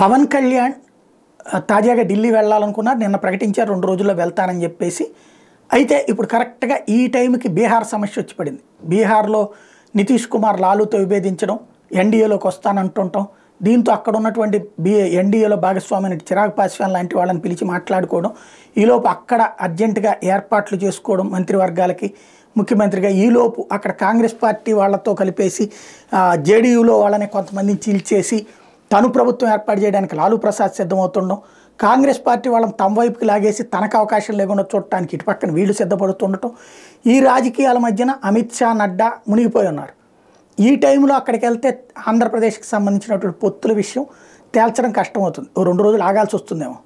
పవన్ కళ్యాణ్ తాజాగా ఢిల్లీ వెళ్ళాలనుకున్నారు నిన్న ప్రకటించారు రెండు రోజుల్లో వెళ్తానని చెప్పేసి అయితే ఇప్పుడు కరెక్ట్గా ఈ టైంకి బీహార్ సమస్య వచ్చి పడింది బీహార్లో నితీష్ కుమార్ లాలూతో విభేదించడం ఎన్డీఏలోకి వస్తానంటుంటాం దీంతో అక్కడ ఉన్నటువంటి బీ ఎన్డీఏలో భాగస్వామైన చిరాగ్ పాశ్వాన్ లాంటి వాళ్ళని పిలిచి మాట్లాడుకోవడం ఈలోపు అక్కడ అర్జెంటుగా ఏర్పాట్లు చేసుకోవడం మంత్రివర్గాలకి ముఖ్యమంత్రిగా ఈలోపు అక్కడ కాంగ్రెస్ పార్టీ వాళ్ళతో కలిపేసి జేడీయూలో వాళ్ళని కొంతమందిని చీల్చేసి తను ప్రభుత్వం ఏర్పాటు చేయడానికి లాలూ ప్రసాద్ సిద్ధమవుతుండడం కాంగ్రెస్ పార్టీ వాళ్ళని తమ వైపుకి లాగేసి తనకు అవకాశం లేకుండా చూడటానికి ఇటు పక్కన వీళ్ళు సిద్ధపడుతుండటం ఈ రాజకీయాల మధ్యన అమిత్ షా నడ్డా మునిగిపోయి ఉన్నారు ఈ టైంలో అక్కడికి వెళ్తే ఆంధ్రప్రదేశ్కి సంబంధించినటువంటి పొత్తుల విషయం తేల్చడం కష్టమవుతుంది రెండు రోజులు ఆగాల్సి వస్తుందేమో